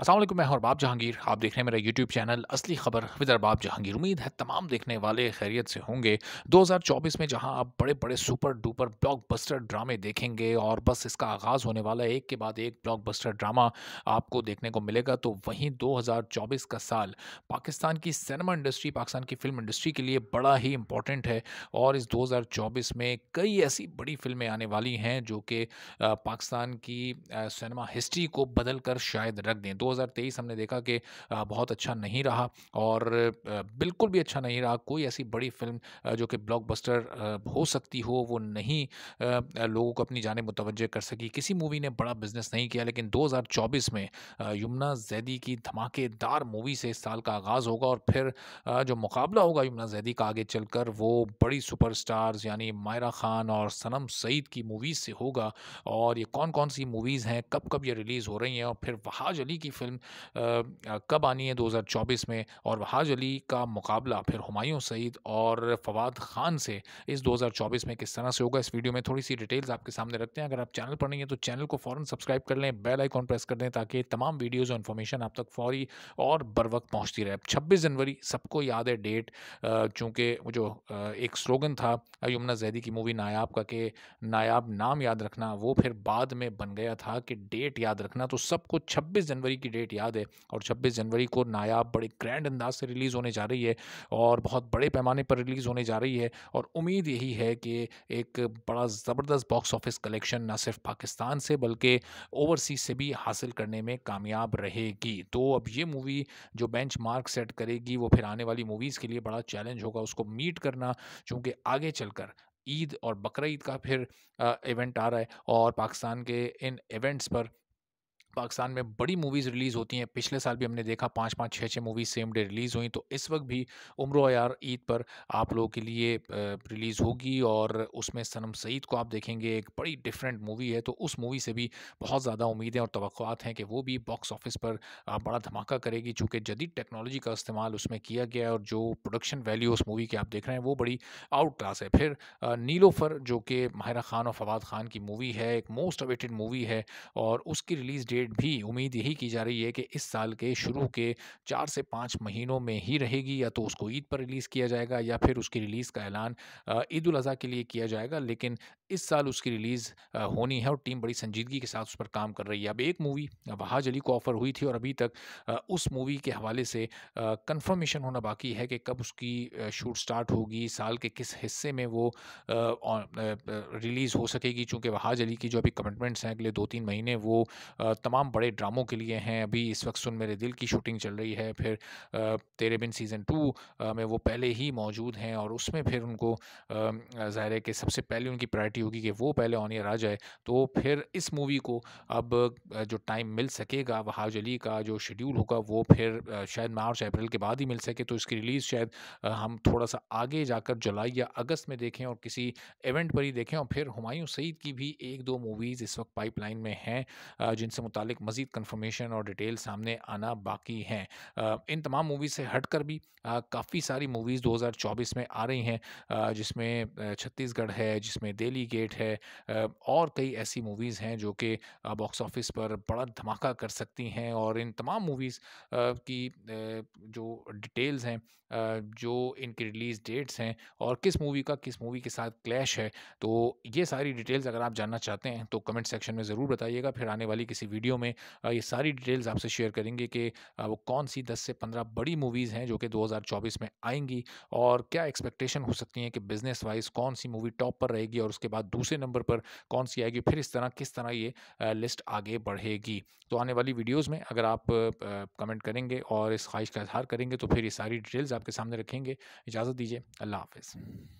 असल मैं हरबाब जहांगीर आप देख रहे हैं मेरा यूट्यूब चैनल असली खबर विद अरबाब जहांगीर उम्मीद है तमाम देखने वाले खैरियत से होंगे 2024 में जहां आप बड़े बड़े सुपर डुपर ब्लॉकबस्टर ड्रामे देखेंगे और बस इसका आगाज़ होने वाला है एक के बाद एक ब्लॉकबस्टर ड्रामा आपको देखने को मिलेगा तो वहीं 2024 का साल पाकिस्तान की सिनेमा इंडस्ट्री पाकिस्तान की फिल्म इंडस्ट्री के लिए बड़ा ही इंपॉर्टेंट है और इस दो में कई ऐसी बड़ी फिल्में आने वाली हैं जो कि पाकिस्तान की सिनेमा हिस्ट्री को बदल कर शायद रख दें 2023 हमने देखा कि बहुत अच्छा नहीं रहा और बिल्कुल भी अच्छा नहीं रहा कोई ऐसी बड़ी फिल्म जो कि ब्लॉकबस्टर हो सकती हो वो नहीं लोगों को अपनी जानब मुतवजह कर सकी किसी मूवी ने बड़ा बिजनेस नहीं किया लेकिन 2024 में यमुना जैदी की धमाकेदार मूवी से इस साल का आगाज़ होगा और फिर जो मुकाबला होगा यमुना जैदी का आगे चलकर वो बड़ी सुपर यानी मायरा खान और सनम सईद की मूवीज़ से होगा और ये कौन कौन सी मूवीज़ हैं कब कब ये रिलीज़ हो रही हैं और फिर वहाज अली की फिल्म कब आनी है 2024 में और वहाज अली का मुकाबला फिर हमायूं सईद और फवाद खान से इस 2024 में किस तरह से होगा इस वीडियो में थोड़ी सी डिटेल्स आपके सामने रखते हैं अगर आप चैनल पर नहीं है तो चैनल को फ़ौर सब्सक्राइब कर लें बेल आइकॉन प्रेस कर दें ताकि तमाम वीडियोज़ और इन्फॉर्मेशन आप तक फौरी और बर वक्त पहुँचती रहे छब्बीस जनवरी सबको याद है डेट चूँकि जो एक स्लोगन था यमुना जैदी की मूवी नायाब का कि नायाब नाम याद रखना वो फिर बाद में बन गया था कि डेट याद रखना तो सबको छब्बीस जनवरी की की डेट याद है और छब्बीस जनवरी को नायाब बड़े ग्रैंड अंदाज से रिलीज़ होने जा रही है और बहुत बड़े पैमाने पर रिलीज़ होने जा रही है और उम्मीद यही है कि एक बड़ा ज़बरदस्त बॉक्स ऑफिस कलेक्शन न सिर्फ पाकिस्तान से बल्कि ओवरसीज से भी हासिल करने में कामयाब रहेगी तो अब ये मूवी जो बेंच सेट करेगी वो फिर आने वाली मूवीज़ के लिए बड़ा चैलेंज होगा उसको मीट करना चूँकि आगे चलकर ईद और बकर ईद का फिर आ, इवेंट आ रहा है और पाकिस्तान के इन इवेंट्स पर पाकिस्तान में बड़ी मूवीज़ रिलीज़ होती हैं पिछले साल भी हमने देखा पाँच पाँच छः छः मूवीज़ सेम डे रिलीज़ हुई तो इस वक्त भी उम्र यार ईद पर आप लोगों के लिए रिलीज़ होगी और उसमें सनम सईद को आप देखेंगे एक बड़ी डिफरेंट मूवी है तो उस मूवी से भी बहुत ज़्यादा उम्मीदें और तो हैं कि वो भी बॉक्स ऑफिस पर बड़ा धमाका करेगी चूँकि जदीद टेक्नोलॉजी का इस्तेमाल उसमें किया गया है और जो प्रोडक्शन वैल्यू उस मूवी की आप देख रहे हैं वो बड़ी आउट क्लास है फिर नीलोफर जो कि माहिरा खान और फवाद खान की मूवी है एक मोस्ट अवेटेड मूवी है और उसकी रिलीज़ डेट रेट भी उम्मीद यही की जा रही है कि इस साल के शुरू के चार से पाँच महीनों में ही रहेगी या तो उसको ईद पर रिलीज़ किया जाएगा या फिर उसकी रिलीज़ का ऐलान ईद अजी के लिए किया जाएगा लेकिन इस साल उसकी रिलीज़ होनी है और टीम बड़ी संजीदगी के साथ उस पर काम कर रही है अब एक मूवी वहाज अली को ऑफ़र हुई थी और अभी तक उस मूवी के हवाले से कंफर्मेशन होना बाकी है कि कब उसकी शूट स्टार्ट होगी साल के किस हिस्से में वो रिलीज़ हो सकेगी चूँकि वहाज अली की जो अभी कमिटमेंट्स हैं अगले दो तीन महीने वो तमाम बड़े ड्रामों के लिए हैं अभी इस वक्त सुन मेरे दिल की शूटिंग चल रही है फिर तेरे बिन सीज़न टू में वो पहले ही मौजूद हैं और उसमें फिर उनको ज़ाहिर है कि सबसे पहले उनकी प्रायरिटी चाहती होगी कि वो पहले ऑन ईयर आ जाए तो फिर इस मूवी को अब जो टाइम मिल सकेगा वहाज अली का जो शेड्यूल होगा वो फिर शायद मार्च अप्रैल के बाद ही मिल सके तो इसकी रिलीज़ शायद हम थोड़ा सा आगे जाकर जुलाई या अगस्त में देखें और किसी इवेंट पर ही देखें और फिर हमायूँ सईद की भी एक दो मूवीज़ इस वक्त पाइपलाइन में हैं जिनसे मुतल मज़ीद कन्फर्मेशन और डिटेल सामने आना बाकी हैं इन तमाम मूवीज़ से हट कर भी काफ़ी सारी मूवीज़ चौबीस में आ रही हैं जिसमें छत्तीसगढ़ है जिसमें दिल्ली सिंडिकेट है और कई ऐसी मूवीज़ हैं जो कि बॉक्स ऑफिस पर बड़ा धमाका कर सकती हैं और इन तमाम मूवीज़ की जो डिटेल्स हैं जो इनकी रिलीज़ डेट्स हैं और किस मूवी का किस मूवी के साथ क्लैश है तो ये सारी डिटेल्स अगर आप जानना चाहते हैं तो कमेंट सेक्शन में ज़रूर बताइएगा फिर आने वाली किसी वीडियो में ये सारी डिटेल्स आपसे शेयर करेंगे कि वो कौन सी दस से पंद्रह बड़ी मूवीज़ हैं जो कि 2024 में आएंगी और क्या एक्सपेक्टेशन हो सकती हैं कि बिज़नेस वाइज कौन सी मूवी टॉप पर रहेगी और उसके बाद बाद दूसरे नंबर पर कौन सी आएगी फिर इस तरह किस तरह ये लिस्ट आगे बढ़ेगी तो आने वाली वीडियोज़ में अगर आप कमेंट करेंगे और इस ख्वाहिश का इजहार करेंगे तो फिर ये सारी डिटेल्स आपके सामने रखेंगे इजाज़त दीजिए अल्लाह हाफिज़